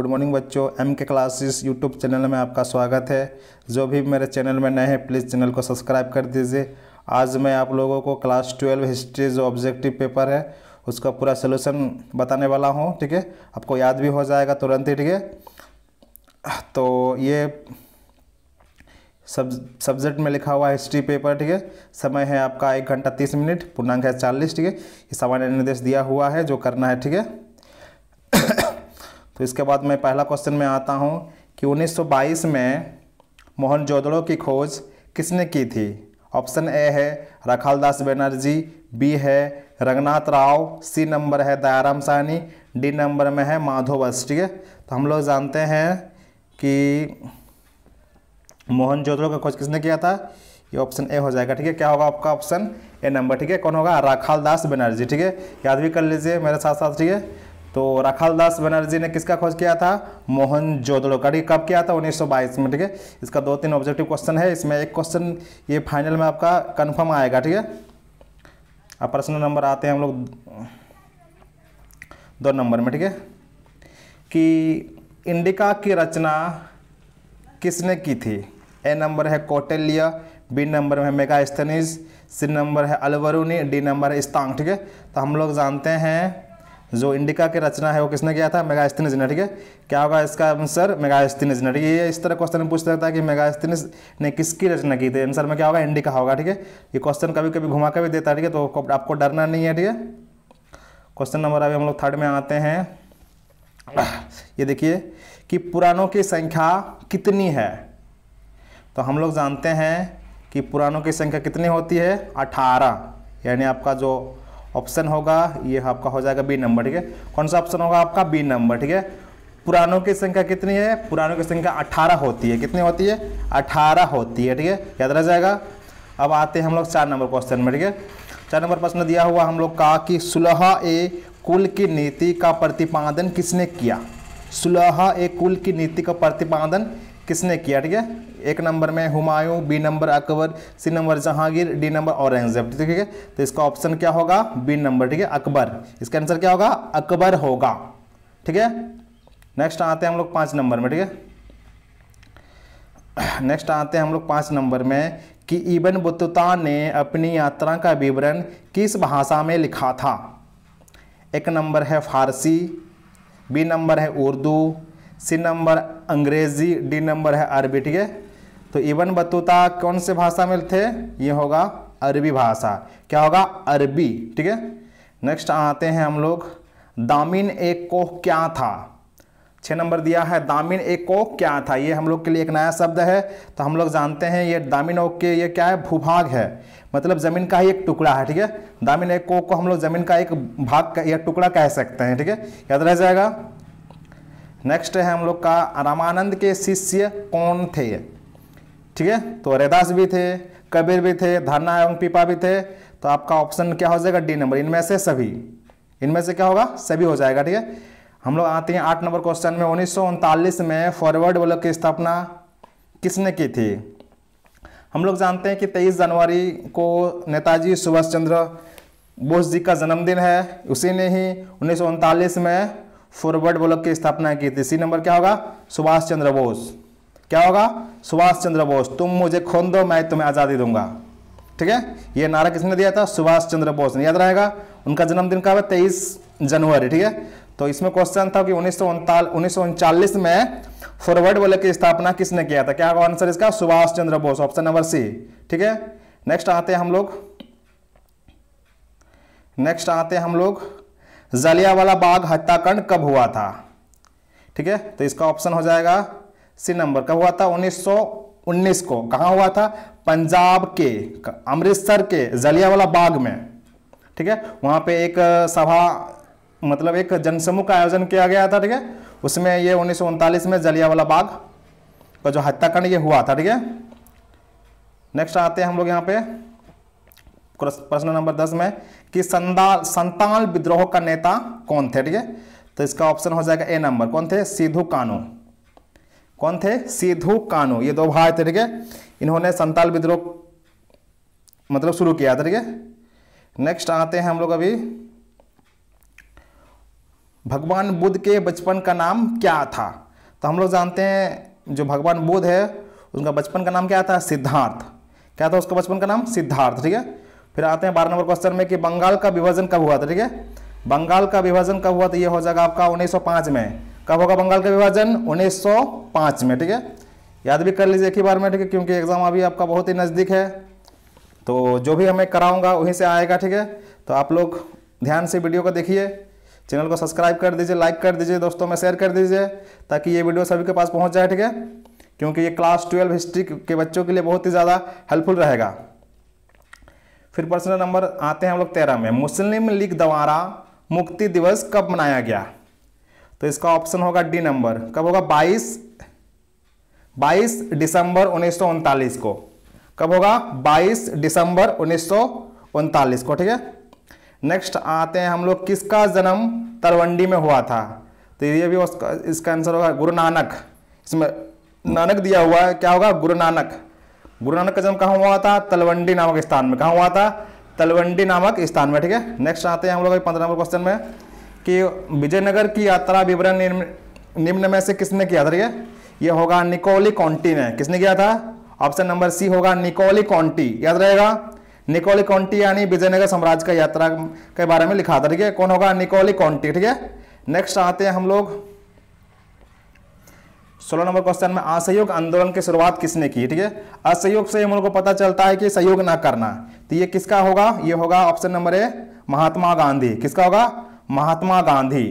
good morning बच्चों M K classes YouTube channel में आपका स्वागत है जो भी मेरे चैनल में नए हैं प्लीज़ चैनल को सब्सक्राइब कर दीजिए आज मैं आप लोगों को क्लास ट्वेल्व हिस्ट्री जो ऑब्जेक्टिव पेपर है उसका पूरा सोल्यूशन बताने वाला हूँ ठीक है आपको याद भी हो जाएगा तुरंत ही ठीक है तो ये सब सब्जेक्ट में लिखा हुआ हिस्ट्री पेपर ठीक है समय है आपका एक घंटा तीस मिनट पूर्णांक है चालीस ठीक है ये सामान्य निर्देश दिया हुआ है जो करना है ठीक है तो इसके बाद मैं पहला क्वेश्चन में आता हूँ कि 1922 में मोहन जोदड़ो की खोज किसने की थी ऑप्शन ए है रखाल दास बनर्जी बी है रंगनाथ राव सी नंबर है दयाराम सहनी डी नंबर में है माधो बस ठीक है तो हम लोग जानते हैं कि मोहन जोदड़ो का खोज किसने किया था ये ऑप्शन ए हो जाएगा ठीक है क्या होगा आपका ऑप्शन ए नंबर ठीक है कौन होगा राखाल दास बनर्जी ठीक है याद भी कर लीजिए मेरे साथ साथ ठीक है तो राखाल दास बनर्जी ने किसका खोज किया था मोहन जोदड़ो का ठीक कब किया था 1922 में ठीक है इसका दो तीन ऑब्जेक्टिव क्वेश्चन है इसमें एक क्वेश्चन ये फाइनल में आपका कन्फर्म आएगा ठीक है अब प्रश्न नंबर आते हैं हम लोग दो नंबर में ठीक है कि इंडिका की रचना किसने की थी ए नंबर है कौटिल्य बी नंबर है मेगास्थनीज सी नंबर है अलवरूनी डी नंबर है स्तांग ठीक है तो हम लोग जानते हैं जो इंडिका की रचना है वो किसने किया था मेगास्थिनिज ने ठीक है क्या होगा इसका आंसर मेगास्थिनिज ने ठीक है ये इस तरह क्वेश्चन पूछ सकता है कि मेगास्थिनिज ने किसकी रचना की थी आंसर में क्या होगा इंडिका होगा ठीक है ये क्वेश्चन कभी कभी घुमा कर भी देता है ठीक है तो आपको डरना नहीं है ठीक है क्वेश्चन नंबर अभी हम लोग थर्ड में आते हैं ये देखिए कि पुराणों की संख्या कितनी है तो हम लोग जानते हैं कि पुराणों की संख्या कितनी होती है अठारह यानी आपका जो ऑप्शन होगा ये आपका हो जाएगा बी नंबर ठीक है कौन सा ऑप्शन होगा आपका बी नंबर ठीक है पुरानों की संख्या कितनी है पुरानों की संख्या 18 होती है कितनी होती है 18 होती है ठीक है याद रह जाएगा अब आते हैं हम लोग चार नंबर क्वेश्चन में ठीक है चार नंबर प्रश्न दिया हुआ हम लोग का कि सुलह ए कुल की नीति का प्रतिपादन किसने किया सुलह ए कुल की नीति का प्रतिपादन किसने किया ठीक है एक नंबर में Humayun B number Akbar C number Jahangir D number Aurangzeb ठीक है तो इसका ऑप्शन क्या होगा बी नंबर ठीक है अकबर इसका आंसर क्या होगा अकबर होगा ठीक है नेक्स्ट आते हैं हम लोग पाँच नंबर में ठीक है नेक्स्ट आते हैं हम लोग पाँच नंबर में कि इबन बतुता ने अपनी यात्रा का विवरण किस भाषा में लिखा था एक नंबर है फारसी बी नंबर है Urdu C number Angrezi D number है अरबी ठीक है तो इवन बतूता कौन से भाषा में थे ये होगा अरबी भाषा क्या होगा अरबी ठीक है नेक्स्ट आते हैं हम लोग दामिन एक को क्या था छः नंबर दिया है दामिन एक को क्या था ये हम लोग के लिए एक नया शब्द है तो हम लोग जानते हैं ये दामिन ओक के ये क्या है भूभाग है मतलब ज़मीन का ही एक टुकड़ा है ठीक है दामिन एक को, को हम लोग ज़मीन का एक भाग का या टुकड़ा कह सकते हैं ठीक है याद रह जाएगा नेक्स्ट है हम लोग का रामानंद के शिष्य कौन थे ठीक है तो रैदास भी थे कबीर भी थे धरना एवं पीपा भी थे तो आपका ऑप्शन क्या हो जाएगा डी नंबर इनमें से सभी इनमें से क्या होगा सभी हो जाएगा ठीक है हम लोग आते हैं आठ नंबर क्वेश्चन में उन्नीस में फॉरवर्ड ब्लॉक की स्थापना किसने की थी हम लोग जानते हैं कि 23 जनवरी को नेताजी सुभाष चंद्र बोस जी का जन्मदिन है उसी ने ही उन्नीस में फॉरवर्ड ब्लॉक की स्थापना की थी सी नंबर क्या होगा सुभाष चंद्र बोस क्या होगा सुभाष चंद्र बोस तुम मुझे खोन दो मैं तुम्हें आज़ादी दूंगा ठीक है यह नारा किसने दिया था सुभाष चंद्र बोस ने याद रहेगा उनका जन्मदिन कब है तेईस जनवरी ठीक है तो इसमें क्वेश्चन था कि उन्नीस में फॉरवर्ड ब्लॉक की स्थापना किसने किया था क्या होगा आंसर इसका Subhash Chandra Bose option number C ठीक है नेक्स्ट आते हैं हम लोग नेक्स्ट आते हैं हम लोग जलियावाला बाग हत्याकांड कब हुआ था ठीक है तो इसका ऑप्शन हो जाएगा सी नंबर कब हुआ था 1919 को कहाँ हुआ था पंजाब के अमृतसर के जलियावाला बाग में ठीक है वहां पे एक सभा मतलब एक जनसमूह का आयोजन किया गया था ठीक है उसमें ये उन्नीस में जलियावाला बाग का जो हत्याकांड ये हुआ था ठीक है नेक्स्ट आते हैं हम लोग यहाँ पे प्रश्न नंबर दस में कि संदाल संताल विद्रोह का नेता कौन थे ठीक है तो इसका ऑप्शन हो जाएगा ए नंबर कौन थे सिद्धू कानू कौन थे सिद्धू कानू ये दो भाई थे ठीक है इन्होंने संताल विद्रोह मतलब शुरू किया था ठीक है नेक्स्ट आते हैं हम लोग अभी भगवान बुद्ध के बचपन का नाम क्या था तो हम लोग जानते हैं जो भगवान बुद्ध है उनका बचपन का नाम क्या था सिद्धार्थ क्या था उसका बचपन का नाम सिद्धार्थ ठीक है फिर आते हैं बारह नंबर क्वेश्चन में कि बंगाल का विभाजन कब हुआ था ठीक है बंगाल का विभाजन कब हुआ तो ये हो जाएगा आपका 1905 में कब होगा बंगाल का विभाजन 1905 में ठीक है याद भी कर लीजिए एक ही बार में ठीक है क्योंकि एग्जाम अभी आपका बहुत ही नज़दीक है तो जो भी हमें कराऊंगा वहीं से आएगा ठीक है तो आप लोग ध्यान से वीडियो को देखिए चैनल को सब्सक्राइब कर दीजिए लाइक कर दीजिए दोस्तों में शेयर कर दीजिए ताकि ये वीडियो सभी के पास पहुंच जाए ठीक है क्योंकि ये क्लास ट्वेल्व हिस्ट्री के बच्चों के लिए बहुत ही ज़्यादा हेल्पफुल रहेगा फिर प्रश्न नंबर आते हैं हम लोग तेरह में मुस्लिम लीग द्वारा मुक्ति दिवस कब मनाया गया तो इसका ऑप्शन होगा डी नंबर कब होगा 22 22 दिसंबर उन्नीस को कब होगा 22 दिसंबर उन्नीस को ठीक है नेक्स्ट आते हैं हम लोग किसका जन्म तरवंडी में हुआ था तो ये भी उसका इसका आंसर होगा गुरु नानक इसमें नानक दिया हुआ है क्या होगा गुरु नानक गुरु नानक का जन्म कहाँ हुआ था तलवंडी नामक स्थान में कहा हुआ था तलवंडी नामक स्थान में ठीक है नेक्स्ट आते हैं हम लोग पंद्रह नंबर क्वेश्चन में कि विजयनगर की यात्रा विवरण निम्न में से किसने किया था ठीक है यह होगा निकोली कॉन्टी ने किसने किया था ऑप्शन नंबर सी होगा निकोली कॉन्टी याद रहेगा निकोली कॉन्टी यानी विजयनगर साम्राज्य का यात्रा के बारे में लिखा था ठीक है कौन होगा निकोली कॉन्टी ठीक है नेक्स्ट आते हैं हम लोग सोलह नंबर क्वेश्चन में असहयोग आंदोलन की शुरुआत किसने की ठीक है असहयोग से हम लोग को पता चलता है कि सहयोग ना करना तो ये किसका होगा ये होगा option number A Mahatma Gandhi किसका होगा महात्मा गांधी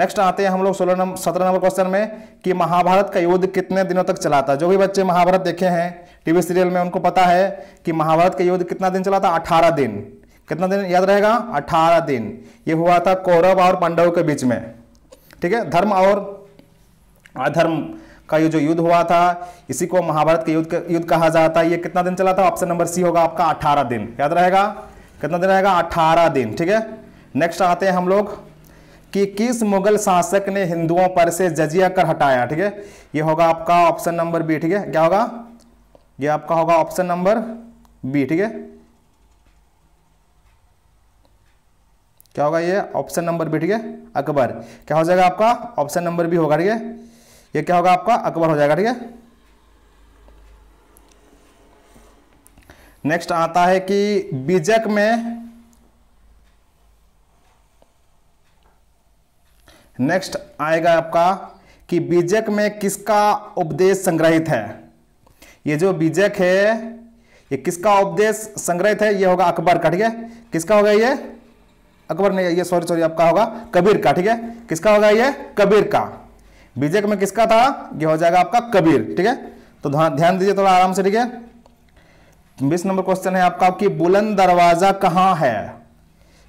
नेक्स्ट आते हैं हम लोग सोलह नंबर सत्रह नंबर क्वेश्चन में कि महाभारत का युद्ध कितने दिनों तक चला था जो भी बच्चे महाभारत देखे हैं टीवी सीरियल में उनको पता है कि महाभारत का युद्ध कितना दिन चला था अठारह दिन कितना दिन याद रहेगा अठारह दिन ये हुआ था कौरव और पांडव के बीच में ठीक है धर्म और अधर्म का ये जो युद्ध हुआ था इसी को महाभारत के युद्ध युद्ध कहा जाता है ये कितना दिन चला था ऑप्शन नंबर सी होगा आपका अठारह दिन याद रहेगा कितना दिन रहेगा अठारह दिन ठीक है नेक्स्ट आते हैं हम लोग कि किस मुगल शासक ने हिंदुओं पर से जजिया कर हटाया ठीक है ये होगा आपका ऑप्शन नंबर बी ठीक है क्या होगा ये आपका होगा ऑप्शन नंबर बी ठीक है क्या होगा ये ऑप्शन नंबर बी ठीक है अकबर क्या हो जाएगा आपका ऑप्शन नंबर बी होगा ठीक है ये क्या होगा आपका अकबर हो जाएगा ठीक है नेक्स्ट आता है कि बीजक में नेक्स्ट आएगा आपका कि बीजक में किसका उपदेश संग्रहित है ये जो बीजक है ये किसका उपदेश संग्रहित है ये होगा अकबर का ठीक है किसका होगा ये अकबर नहीं ये सॉरी सॉरी आपका होगा कबीर का ठीक है किसका होगा ये कबीर का बीजक में किसका था यह हो जाएगा आपका कबीर ठीक है तो ध्यान दीजिए थोड़ा आराम से ठीक है बीस नंबर क्वेश्चन है आपका आपकी बुलंद दरवाजा कहाँ है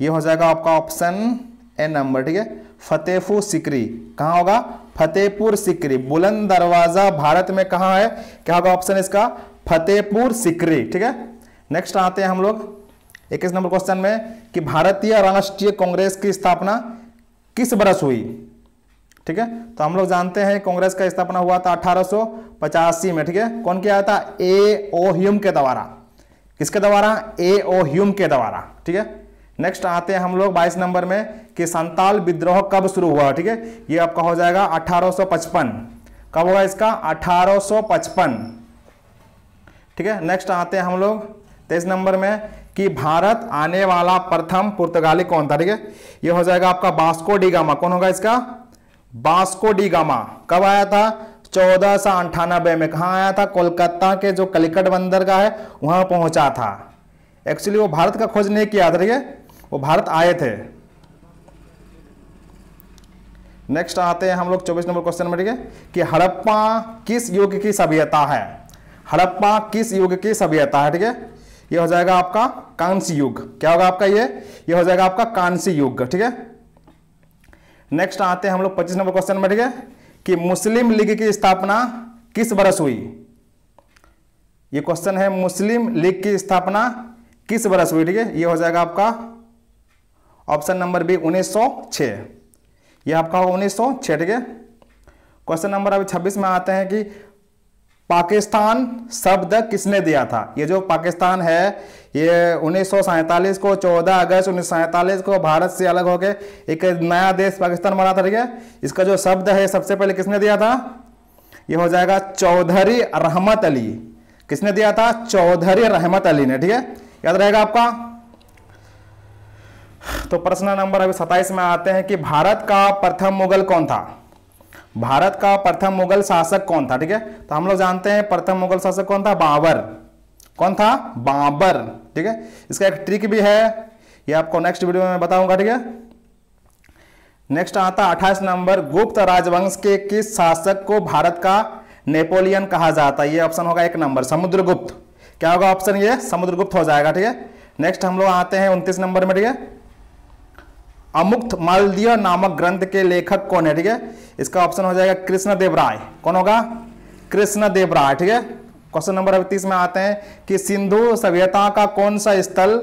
ये हो जाएगा आपका ऑप्शन ए नंबर ठीक है फतेहपुर सिकरी कहाँ होगा फतेहपुर सिकरी बुलंद दरवाजा भारत में कहाँ है क्या होगा ऑप्शन इसका फतेहपुर सिकरी ठीक है नेक्स्ट आते हैं हम लोग इक्कीस नंबर क्वेश्चन में कि भारतीय राष्ट्रीय कांग्रेस की स्थापना किस बरस हुई ठीक है तो हम लोग जानते हैं कांग्रेस का स्थापना हुआ था अठारह में ठीक है कौन किया था ए ओ ह्यूम के द्वारा किसके द्वारा ए ओ ह्यूम के द्वारा ठीक है नेक्स्ट आते हैं हम लोग 22 नंबर में कि संताल विद्रोह कब शुरू हुआ ठीक है ये आपका हो जाएगा 1855 कब होगा इसका 1855 ठीक है नेक्स्ट आते हैं हम लोग तेईस नंबर में कि भारत आने वाला प्रथम पुर्तगाली कौन था ठीक है ये हो जाएगा आपका बास्को डिगामा कौन होगा इसका बास्को डीगामा कब आया था चौदह सौ अंठानबे में कहा आया था कोलकाता के जो कलिकट बंदर का है वहां पहुंचा था एक्चुअली वो भारत का खोज नहीं किया था वो भारत आए थे नेक्स्ट आते हैं हम लोग चौबीस नंबर क्वेश्चन में कि हड़प्पा किस युग की सभ्यता है हड़प्पा किस युग की सभ्यता है ठीक है ये हो जाएगा आपका कांस्य युग क्या होगा आपका ये ये हो जाएगा आपका कांस्य युग ठीक है नेक्स्ट आते हैं हम लोग पच्चीस नंबर क्वेश्चन बैठ गए कि मुस्लिम लीग की स्थापना किस वर्ष हुई ये क्वेश्चन है मुस्लिम लीग की स्थापना किस वर्ष हुई ठीक है ये हो जाएगा आपका ऑप्शन नंबर बी 1906 ये आपका होगा 1906 ठीक है क्वेश्चन नंबर अभी 26 में आते हैं कि पाकिस्तान शब्द किसने दिया था ये जो पाकिस्तान है ये उन्नीस को 14 अगस्त उन्नीस को भारत से अलग होकर एक नया देश पाकिस्तान बना था ठीक है इसका जो शब्द है सबसे पहले किसने दिया था ये हो जाएगा चौधरी रहमत अली किसने दिया था चौधरी रहमत अली ने ठीक है याद रहेगा आपका तो प्रश्न नंबर अभी 27 में आते हैं कि भारत का प्रथम मुगल कौन था भारत का प्रथम मुगल शासक कौन था ठीक है तो हम लोग जानते हैं प्रथम मुगल शासक कौन था बाबर कौन था बाबर ठीक है इसका एक ट्रिक भी है ये आपको नेक्स्ट वीडियो में बताऊंगा ठीक है नेक्स्ट आता अट्ठाईस नंबर गुप्त राजवंश के किस शासक को भारत का नेपोलियन कहा जाता है ये ऑप्शन होगा एक नंबर समुद्रगुप्त क्या होगा ऑप्शन ये समुद्रगुप्त हो जाएगा ठीक है नेक्स्ट हम लोग आते हैं उनतीस नंबर में ठीक है अमुक्त मालदीय नामक ग्रंथ के लेखक कौन है ठीक है इसका ऑप्शन हो जाएगा कृष्ण देवराय कौन होगा कृष्ण देवराय ठीक है क्वेश्चन नंबर अड़तीस में आते हैं कि सिंधु सभ्यता का कौन सा स्थल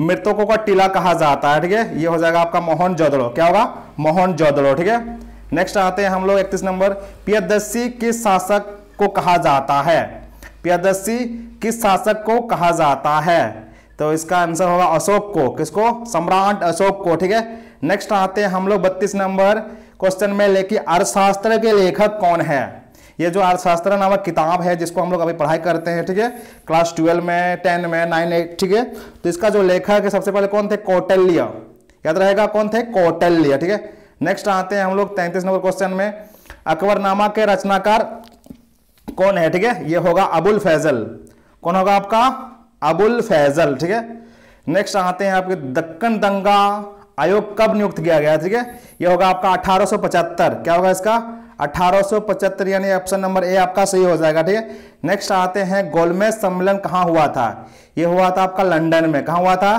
मृतकों का टीला कहा जाता है ठीक है ये हो जाएगा आपका मोहन जोदड़ो क्या होगा मोहन जोदड़ो ठीक है नेक्स्ट आते हैं हम लोग इकतीस नंबर पियादस्सी किस शासक को कहा जाता है पियादस्सी किस शासक को कहा जाता है तो इसका आंसर होगा अशोक को किसको सम्राट अशोक को ठीक है नेक्स्ट आते हैं हम लोग बत्तीस नंबर क्वेश्चन में लेके अर्थशास्त्र के लेखक कौन है ये जो अर्थशास्त्र नामक किताब है जिसको हम लोग अभी पढ़ाई करते हैं ठीक है क्लास ट्वेल्व में टेन में नाइन एट ठीक है तो इसका जो लेखक है सबसे पहले कौन थे कौटल्य याद रहेगा कौन थे कौटल्य ठीक है नेक्स्ट आते हैं हम लोग तैंतीस नंबर क्वेश्चन में अकबरनामा के रचनाकार कौन है ठीक है ये होगा अबुल फैजल कौन होगा आपका अबुल फैजल ठीक है नेक्स्ट आते हैं आपके दक्कन दंगा आयोग कब नियुक्त किया गया ठीक है यह होगा आपका 1875 क्या होगा इसका 1875 यानी ऑप्शन नंबर ए आपका सही हो जाएगा ठीक है नेक्स्ट आते हैं गोलमेज सम्मेलन कहाँ हुआ था यह हुआ था आपका लंडन में कहा हुआ था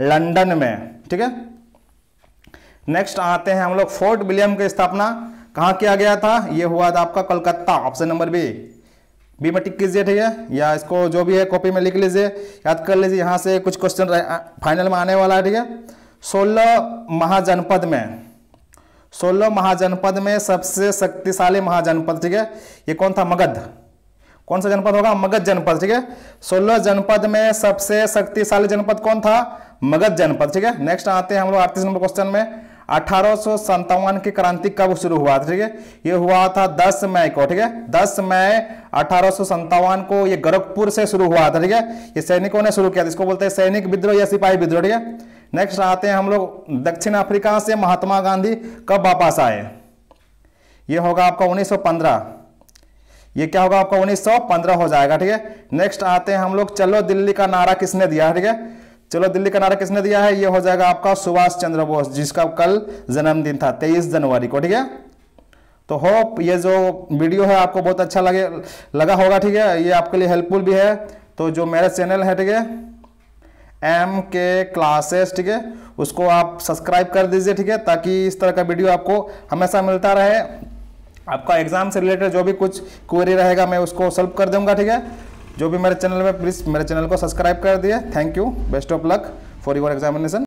लंडन में ठीक है नेक्स्ट आते हैं हम लोग फोर्ट विलियम की स्थापना कहाँ किया गया था यह हुआ था आपका Calcutta option number B B में टिक कीजिए ठीक है या इसको जो भी है कॉपी में लिख लीजिए याद कर लीजिए यहाँ से कुछ क्वेश्चन फाइनल में आने वाला है ठीक है सोलह महाजनपद में सोलह महाजनपद में सबसे शक्तिशाली महाजनपद ठीक है ये कौन था मगध कौन सा जनपद होगा मगध जनपद ठीक है सोलह जनपद में सबसे शक्तिशाली जनपद कौन था मगध जनपद ठीक है नेक्स्ट आते हैं हम लोग अड़तीस नंबर क्वेश्चन में अठारह की क्रांति कब शुरू हुआ था ठीक है ये हुआ था 10 मई को ठीक है 10 मई अठारह को ये गोरखपुर से शुरू हुआ था ठीक है ये सैनिकों ने शुरू किया इसको बोलते हैं सैनिक विद्रोह या सिपाही विद्रोह ठीक है नेक्स्ट आते हैं हम लोग दक्षिण अफ्रीका से महात्मा गांधी कब वापस आए ये होगा आपका 1915 ये क्या होगा आपका 1915 हो जाएगा ठीक है नेक्स्ट आते हैं हम लोग चलो दिल्ली का नारा किसने दिया ठीक है चलो दिल्ली का नारा किसने दिया है ये हो जाएगा आपका सुभाष चंद्र बोस जिसका कल जन्मदिन था 23 जनवरी को ठीक है तो होप ये जो वीडियो है आपको बहुत अच्छा लगे लगा होगा ठीक है ये आपके लिए हेल्पफुल भी है तो जो मेरा चैनल है ठीक है एम के क्लासेस ठीक है उसको आप सब्सक्राइब कर दीजिए ठीक है ताकि इस तरह का वीडियो आपको हमेशा मिलता रहे आपका एग्जाम से रिलेटेड जो भी कुछ क्वेरी रहेगा मैं उसको सॉल्व कर दूंगा ठीक है जो भी मेरे चैनल में प्लीज़ मेरे चैनल को सब्सक्राइब कर दिए thank you best of luck for your examination